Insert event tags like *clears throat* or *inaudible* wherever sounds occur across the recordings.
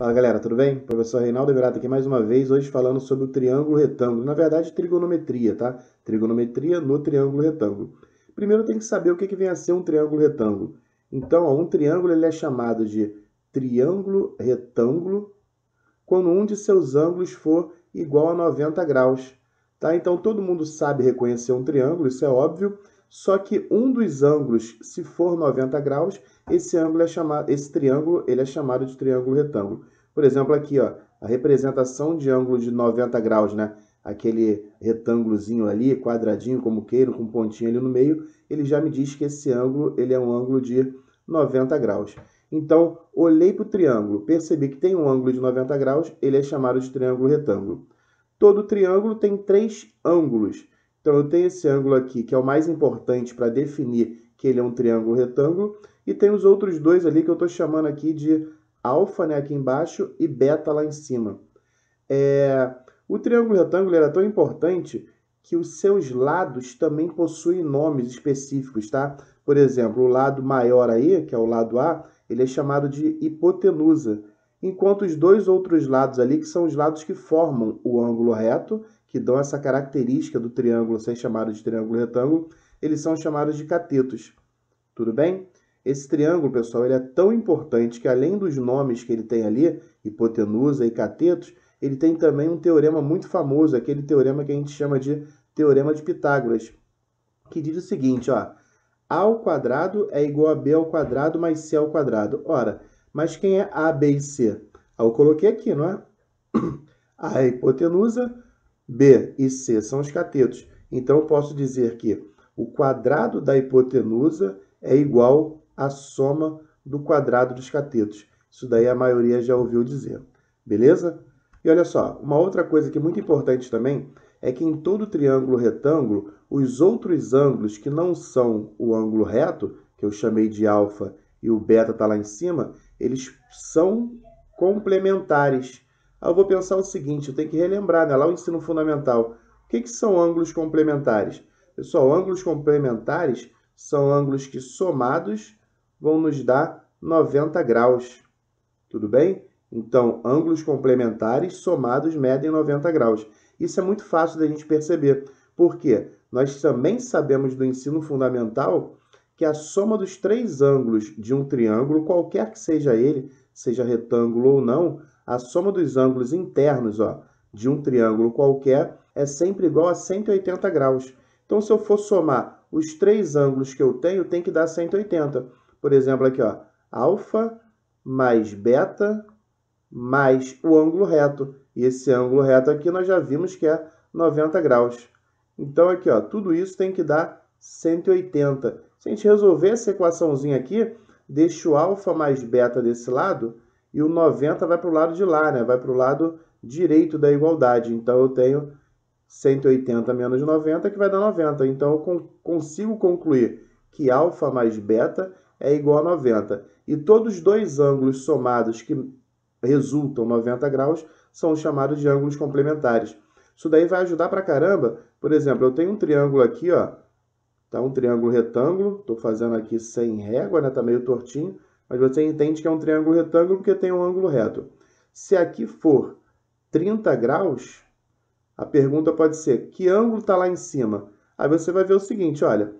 Fala galera, tudo bem? Professor Reinaldo Everato aqui mais uma vez, hoje falando sobre o triângulo retângulo. Na verdade, trigonometria, tá? Trigonometria no triângulo retângulo. Primeiro tem que saber o que, que vem a ser um triângulo retângulo. Então, ó, um triângulo ele é chamado de triângulo retângulo quando um de seus ângulos for igual a 90 graus. Tá? Então, todo mundo sabe reconhecer um triângulo, isso é óbvio, só que um dos ângulos, se for 90 graus, esse ângulo é chamado, esse triângulo, ele é chamado de triângulo retângulo. Por exemplo, aqui, ó, a representação de ângulo de 90 graus, né? Aquele retângulozinho ali, quadradinho, como queiro, com um pontinho ali no meio, ele já me diz que esse ângulo, ele é um ângulo de 90 graus. Então, olhei para o triângulo, percebi que tem um ângulo de 90 graus, ele é chamado de triângulo retângulo. Todo triângulo tem três ângulos. Então eu tenho esse ângulo aqui, que é o mais importante para definir que ele é um triângulo retângulo, e tem os outros dois ali que eu estou chamando aqui de alfa né, aqui embaixo e beta lá em cima. É... O triângulo retângulo era é tão importante que os seus lados também possuem nomes específicos, tá? Por exemplo, o lado maior aí, que é o lado A, ele é chamado de hipotenusa, enquanto os dois outros lados ali, que são os lados que formam o ângulo reto, que dão essa característica do triângulo ser chamado de triângulo retângulo, eles são chamados de catetos. Tudo bem? Esse triângulo, pessoal, ele é tão importante que além dos nomes que ele tem ali, hipotenusa e catetos, ele tem também um teorema muito famoso, aquele teorema que a gente chama de teorema de Pitágoras, que diz o seguinte, ó, a ao quadrado é igual a b ao quadrado mais c ao quadrado. Ora, mas quem é a, b e c? Ah, eu coloquei aqui, não é? *clears throat* A é hipotenusa, B e C são os catetos. Então, eu posso dizer que o quadrado da hipotenusa é igual à soma do quadrado dos catetos. Isso daí a maioria já ouviu dizer, beleza? E olha só, uma outra coisa que é muito importante também é que em todo triângulo retângulo, os outros ângulos que não são o ângulo reto, que eu chamei de alfa e o beta está lá em cima, eles são complementares eu vou pensar o seguinte, eu tenho que relembrar, né? lá o ensino fundamental. O que, que são ângulos complementares? Pessoal, ângulos complementares são ângulos que somados vão nos dar 90 graus. Tudo bem? Então, ângulos complementares somados medem 90 graus. Isso é muito fácil da gente perceber, porque nós também sabemos do ensino fundamental que a soma dos três ângulos de um triângulo, qualquer que seja ele, seja retângulo ou não, a soma dos ângulos internos ó, de um triângulo qualquer é sempre igual a 180 graus. Então, se eu for somar os três ângulos que eu tenho, tem que dar 180. Por exemplo, aqui, ó, alfa mais beta mais o ângulo reto. E esse ângulo reto aqui nós já vimos que é 90 graus. Então, aqui, ó, tudo isso tem que dar 180. Se a gente resolver essa equaçãozinha aqui, deixa o alfa mais beta desse lado e o 90 vai para o lado de lá, né? vai para o lado direito da igualdade. Então eu tenho 180 menos 90 que vai dar 90. Então eu consigo concluir que alfa mais beta é igual a 90. E todos os dois ângulos somados que resultam 90 graus são chamados de ângulos complementares. Isso daí vai ajudar para caramba. Por exemplo, eu tenho um triângulo aqui, ó. Tá um triângulo retângulo. Estou fazendo aqui sem régua, né? Tá meio tortinho mas você entende que é um triângulo retângulo porque tem um ângulo reto. Se aqui for 30 graus, a pergunta pode ser: que ângulo está lá em cima? Aí você vai ver o seguinte: olha,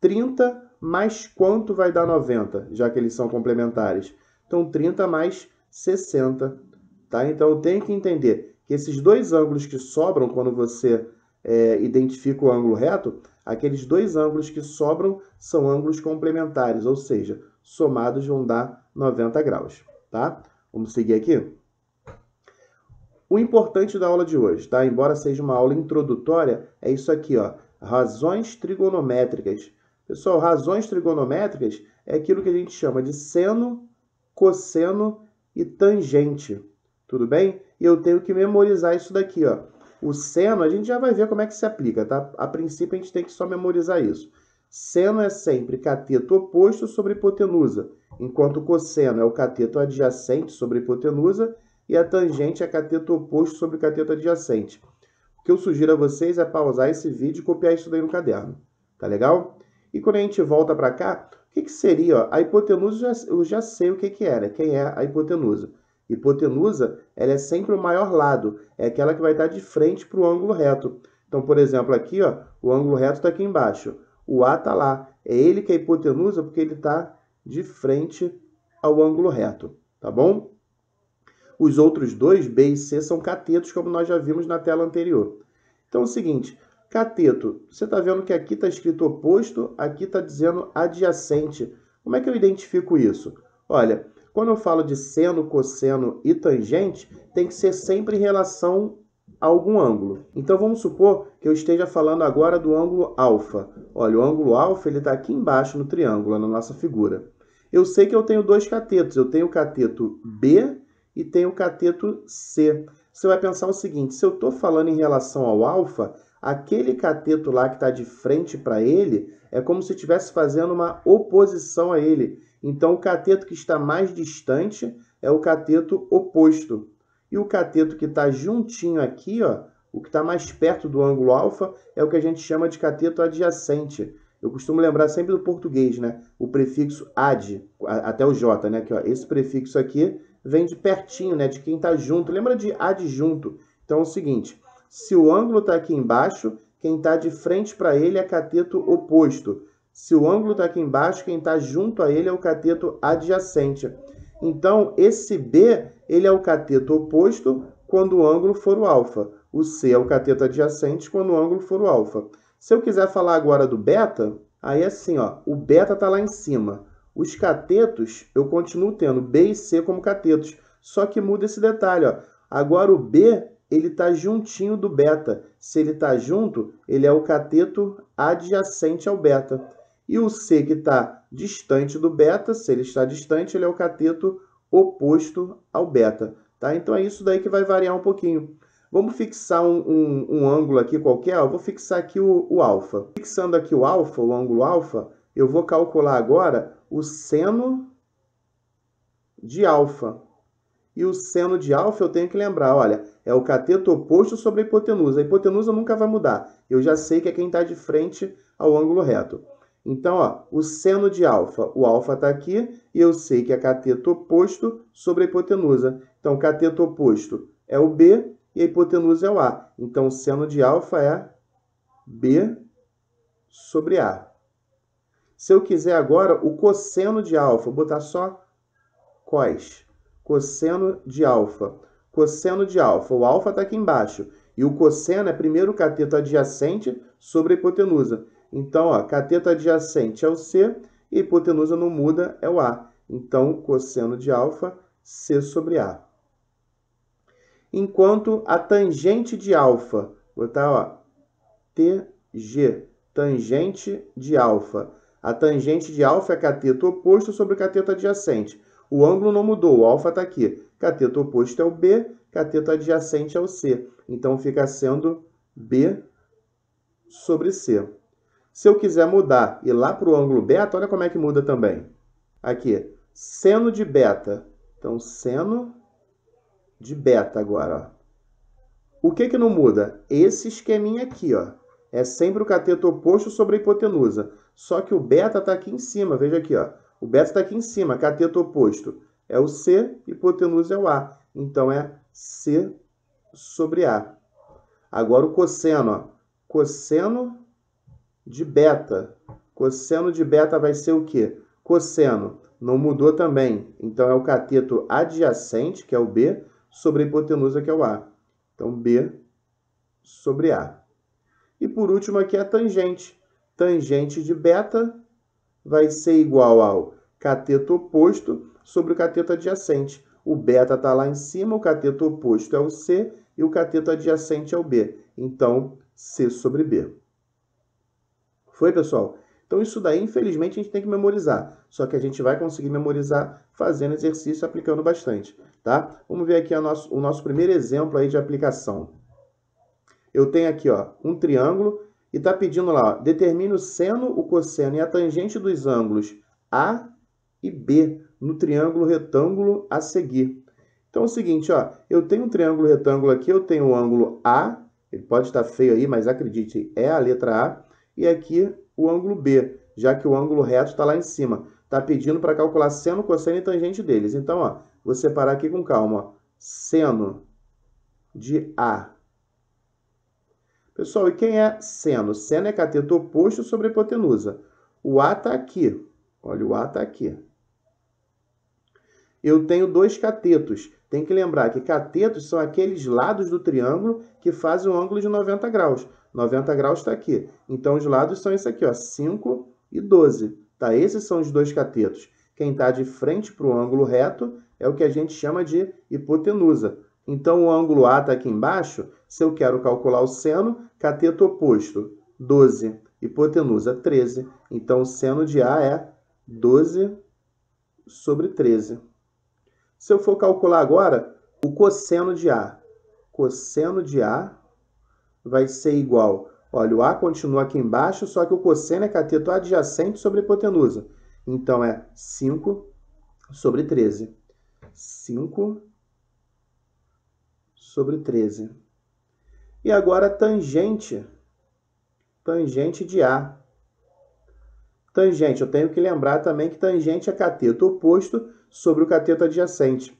30 mais quanto vai dar 90, já que eles são complementares? Então, 30 mais 60. Tá? Então, tem que entender que esses dois ângulos que sobram quando você é, identifica o ângulo reto, aqueles dois ângulos que sobram são ângulos complementares, ou seja, somados vão dar 90 graus, tá? Vamos seguir aqui? O importante da aula de hoje, tá? Embora seja uma aula introdutória, é isso aqui, ó. Razões trigonométricas. Pessoal, razões trigonométricas é aquilo que a gente chama de seno, cosseno e tangente. Tudo bem? E eu tenho que memorizar isso daqui, ó. O seno, a gente já vai ver como é que se aplica, tá? A princípio, a gente tem que só memorizar isso. Seno é sempre cateto oposto sobre hipotenusa, enquanto cosseno é o cateto adjacente sobre hipotenusa e a tangente é cateto oposto sobre cateto adjacente. O que eu sugiro a vocês é pausar esse vídeo e copiar isso daí no caderno. Tá legal? E quando a gente volta para cá, o que, que seria? Ó, a hipotenusa, eu já, sei o que, que era, quem é a hipotenusa. Hipotenusa ela é sempre o maior lado, é aquela que vai estar de frente para o ângulo reto. Então, por exemplo, aqui ó, o ângulo reto está aqui embaixo. O A está lá. É ele que é hipotenusa porque ele está de frente ao ângulo reto, tá bom? Os outros dois, B e C, são catetos, como nós já vimos na tela anterior. Então é o seguinte, cateto, você está vendo que aqui está escrito oposto, aqui está dizendo adjacente. Como é que eu identifico isso? Olha, quando eu falo de seno, cosseno e tangente, tem que ser sempre em relação a algum ângulo. Então vamos supor que eu esteja falando agora do ângulo alfa. Olha, o ângulo alfa está aqui embaixo no triângulo, na nossa figura. Eu sei que eu tenho dois catetos. Eu tenho o cateto B e tenho o cateto C. Você vai pensar o seguinte, se eu estou falando em relação ao alfa, aquele cateto lá que está de frente para ele é como se estivesse fazendo uma oposição a ele. Então, o cateto que está mais distante é o cateto oposto. E o cateto que está juntinho aqui, ó, o que está mais perto do ângulo alfa, é o que a gente chama de cateto adjacente. Eu costumo lembrar sempre do português, né? O prefixo ad, até o j, né? Que, ó, esse prefixo aqui vem de pertinho, né? De quem está junto. Lembra de adjunto? Então é o seguinte, se o ângulo está aqui embaixo, quem está de frente para ele é cateto oposto. Se o ângulo está aqui embaixo, quem está junto a ele é o cateto adjacente. Então, esse B ele é o cateto oposto quando o ângulo for o alfa. O C é o cateto adjacente quando o ângulo for o alfa. Se eu quiser falar agora do beta, aí é assim, ó, o beta está lá em cima. Os catetos, eu continuo tendo B e C como catetos, só que muda esse detalhe. Ó. Agora o B ele está juntinho do beta. Se ele está junto, ele é o cateto adjacente ao beta. E o C que está distante do beta, se ele está distante, ele é o cateto oposto ao beta. Tá? Então é isso daí que vai variar um pouquinho. Vamos fixar um, um, um ângulo aqui qualquer, eu vou fixar aqui o, o alfa. Fixando aqui o alfa, o ângulo alfa, eu vou calcular agora o seno de alfa. E o seno de alfa eu tenho que lembrar, olha, é o cateto oposto sobre a hipotenusa. A hipotenusa nunca vai mudar. Eu já sei que é quem está de frente ao ângulo reto. Então, ó, o seno de alfa, o alfa está aqui e eu sei que é cateto oposto sobre a hipotenusa. Então, cateto oposto é o B e a hipotenusa é o A. Então, o seno de alfa é B sobre A. Se eu quiser agora o cosseno de alfa, botar só cos. Cosseno de alfa. Cosseno de alfa. O alfa está aqui embaixo. E o cosseno é primeiro o cateto adjacente sobre a hipotenusa. Então, ó, cateto adjacente é o C e hipotenusa não muda, é o A. Então, cosseno de alfa, C sobre A. Enquanto a tangente de alfa, vou botar, ó, TG, tangente de alfa. A tangente de alfa é cateto oposto sobre o cateto adjacente. O ângulo não mudou, o alfa está aqui. Cateto oposto é o B, cateto adjacente é o C. Então, fica sendo B sobre C. Se eu quiser mudar e lá para o ângulo beta, olha como é que muda também. Aqui, seno de beta. Então, seno de beta agora. Ó. O que, que não muda? Esse esqueminha aqui, ó. É sempre o cateto oposto sobre a hipotenusa. Só que o beta está aqui em cima, veja aqui, ó. O beta está aqui em cima, cateto oposto é o C, hipotenusa é o A. Então, é C sobre A. Agora o cosseno, ó. Cosseno de beta. Cosseno de beta vai ser o quê? Cosseno. Não mudou também. Então, é o cateto adjacente, que é o B, sobre a hipotenusa, que é o A. Então, B sobre A. E por último, aqui é a tangente. Tangente de beta vai ser igual ao cateto oposto sobre o cateto adjacente. O beta está lá em cima, o cateto oposto é o C e o cateto adjacente é o B. Então, C sobre B. Foi, pessoal? Então, isso daí, infelizmente, a gente tem que memorizar. Só que a gente vai conseguir memorizar fazendo exercício, aplicando bastante, tá? Vamos ver aqui nosso, o nosso primeiro exemplo aí de aplicação. Eu tenho aqui, ó, um triângulo e tá pedindo lá, ó, determine o seno, o cosseno e a tangente dos ângulos A e B no triângulo retângulo a seguir. Então, é o seguinte, ó, eu tenho um triângulo retângulo aqui, eu tenho o ângulo A, ele pode estar feio aí, mas acredite, é a letra A e aqui o ângulo B, já que o ângulo reto está lá em cima. Está pedindo para calcular seno, cosseno e tangente deles. Então, ó, vou separar aqui com calma. Ó. Seno de A. Pessoal, e quem é seno? Seno é cateto oposto sobre a hipotenusa. O A está aqui. Olha, o A está aqui. Eu tenho dois catetos. Tem que lembrar que catetos são aqueles lados do triângulo que fazem um ângulo de 90 graus. 90 graus está aqui. Então, os lados são isso aqui, ó, 5 e 12. Tá? Esses são os dois catetos. Quem está de frente para o ângulo reto é o que a gente chama de hipotenusa. Então, o ângulo A está aqui embaixo. Se eu quero calcular o seno, cateto oposto, 12. Hipotenusa, 13. Então, o seno de A é 12 sobre 13. Se eu for calcular agora o cosseno de A, cosseno de A vai ser igual. Olha, o A continua aqui embaixo, só que o cosseno é cateto adjacente sobre a hipotenusa. Então, é 5 sobre 13. 5 sobre 13. E agora, tangente. Tangente de A. Tangente, eu tenho que lembrar também que tangente é cateto oposto sobre o cateto adjacente.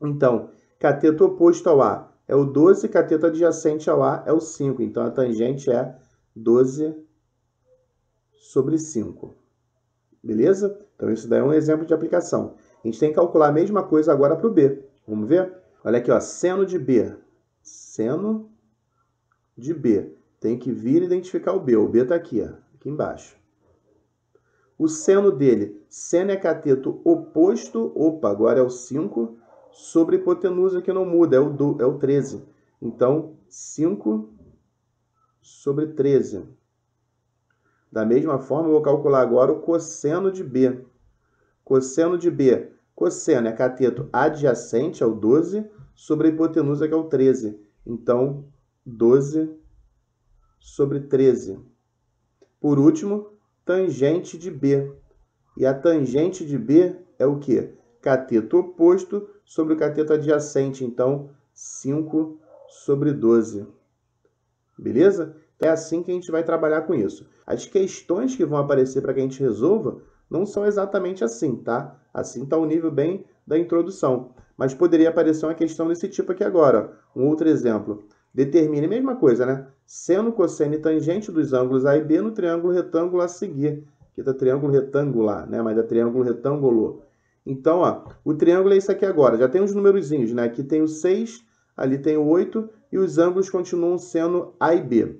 Então, cateto oposto ao A é o 12, cateto adjacente ao é A é o 5. Então, a tangente é 12 sobre 5. Beleza? Então, isso daí é um exemplo de aplicação. A gente tem que calcular a mesma coisa agora para o B. Vamos ver? Olha aqui, ó, seno de B. Seno de B. Tem que vir identificar o B. O B está aqui, ó, aqui embaixo. O seno dele, seno é cateto oposto, opa, agora é o 5, sobre hipotenusa que não muda, é o, do, é o 13. Então, 5 sobre 13. Da mesma forma, eu vou calcular agora o cosseno de B. Cosseno de B. Cosseno é cateto adjacente ao 12 sobre a hipotenusa, que é o 13. Então, 12 sobre 13. Por último, tangente de B. E a tangente de B é o quê? cateto oposto sobre o cateto adjacente, então 5 sobre 12. Beleza? Então é assim que a gente vai trabalhar com isso. As questões que vão aparecer para que a gente resolva não são exatamente assim, tá? Assim está o nível bem da introdução. Mas poderia aparecer uma questão desse tipo aqui agora. Um outro exemplo. Determine a mesma coisa, né? Seno, cosseno e tangente dos ângulos A e B no triângulo retângulo a seguir. Aqui está triângulo retangular, né? Mas é triângulo retângulo. Então, ó, o triângulo é isso aqui agora. Já tem os numerozinhos, né? Aqui tem o 6, ali tem o 8 e os ângulos continuam sendo A e B. O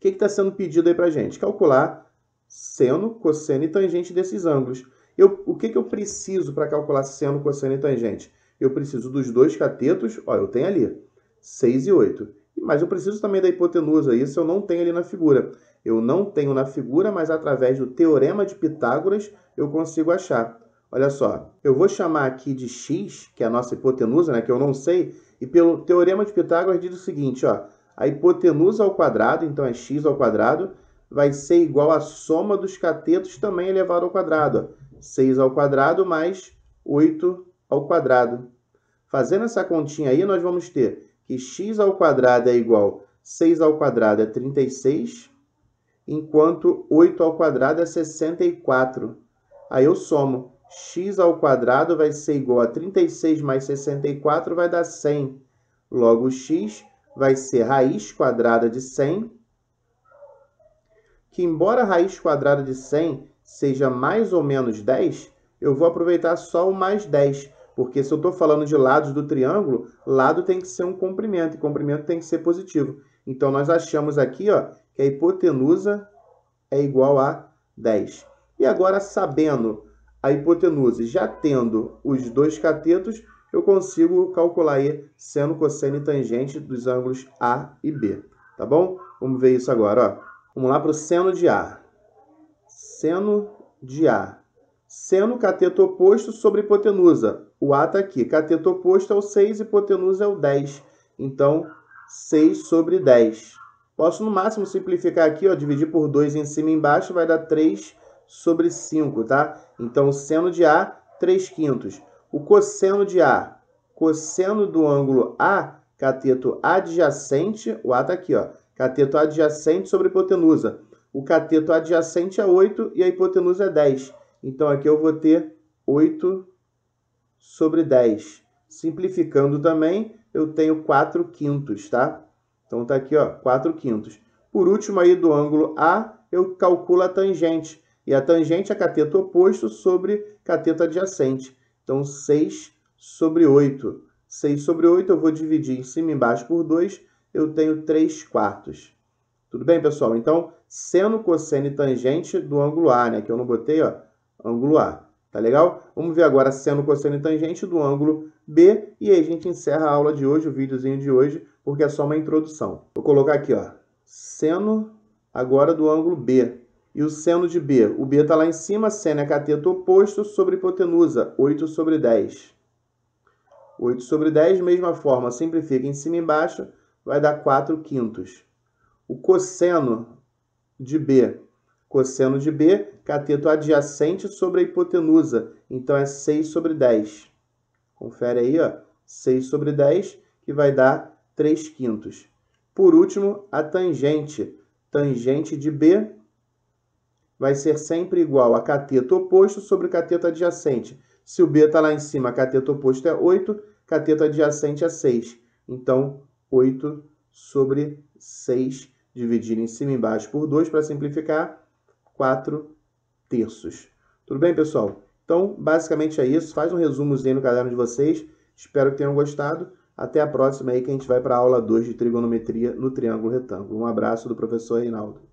que está sendo pedido aí para gente? Calcular seno, cosseno e tangente desses ângulos. Eu, o que, que eu preciso para calcular seno, cosseno e tangente? Eu preciso dos dois catetos, ó, eu tenho ali, 6 e 8. Mas eu preciso também da hipotenusa, isso eu não tenho ali na figura. Eu não tenho na figura, mas através do Teorema de Pitágoras eu consigo achar. Olha só, eu vou chamar aqui de x, que é a nossa hipotenusa, né, que eu não sei, e pelo teorema de Pitágoras diz o seguinte, ó, a hipotenusa ao quadrado, então é x ao quadrado, vai ser igual à soma dos catetos também elevado ao quadrado. Ó. 6 ao quadrado mais 8 ao quadrado. Fazendo essa continha aí, nós vamos ter que x ao quadrado é igual 6 ao quadrado é 36, enquanto 8 ao quadrado é 64. Aí eu somo x ao quadrado vai ser igual a 36 mais 64 vai dar 100. Logo, x vai ser raiz quadrada de 100, que embora a raiz quadrada de 100 seja mais ou menos 10, eu vou aproveitar só o mais 10, porque se eu estou falando de lados do triângulo, lado tem que ser um comprimento, e comprimento tem que ser positivo. Então, nós achamos aqui ó, que a hipotenusa é igual a 10. E agora, sabendo a hipotenusa. Já tendo os dois catetos, eu consigo calcular aí seno, cosseno e tangente dos ângulos A e B, tá bom? Vamos ver isso agora, ó. Vamos lá para o seno de A. Seno de A. Seno, cateto oposto sobre hipotenusa. O A está aqui. Cateto oposto é o 6, hipotenusa é o 10. Então, 6 sobre 10. Posso, no máximo, simplificar aqui, ó, dividir por 2 em cima e embaixo, vai dar 3 sobre 5, tá? Então, seno de A, 3 quintos. O cosseno de A, cosseno do ângulo A, cateto adjacente, o A está aqui, ó, cateto adjacente sobre hipotenusa. O cateto adjacente é 8 e a hipotenusa é 10. Então, aqui eu vou ter 8 sobre 10. Simplificando também, eu tenho 4 quintos, tá? Então, tá aqui, ó, 4 quintos. Por último, aí, do ângulo A, eu calculo a tangente. E a tangente é cateto oposto sobre cateto adjacente. Então, 6 sobre 8. 6 sobre 8 eu vou dividir em cima e embaixo por 2, eu tenho 3 quartos. Tudo bem, pessoal? Então, seno, cosseno e tangente do ângulo A, né? Que eu não botei, ó, ângulo A. Tá legal? Vamos ver agora seno, cosseno e tangente do ângulo B. E aí a gente encerra a aula de hoje, o videozinho de hoje, porque é só uma introdução. Vou colocar aqui, ó, seno agora do ângulo B e o seno de B. O B está lá em cima, seno é cateto oposto sobre hipotenusa, 8 sobre 10. 8 sobre 10, mesma forma, simplifica em cima e embaixo, vai dar 4 quintos. O cosseno de B, cosseno de B, cateto adjacente sobre a hipotenusa, então é 6 sobre 10. Confere aí, ó, 6 sobre 10, que vai dar 3 quintos. Por último, a tangente. Tangente de B vai ser sempre igual a cateto oposto sobre cateto adjacente. Se o B está lá em cima, cateto oposto é 8, cateto adjacente é 6. Então, 8 sobre 6, dividido em cima e embaixo por 2, para simplificar, 4 terços. Tudo bem, pessoal? Então, basicamente é isso. Faz um resumozinho no caderno de vocês. Espero que tenham gostado. Até a próxima aí que a gente vai para a aula 2 de trigonometria no triângulo retângulo. Um abraço do professor Reinaldo.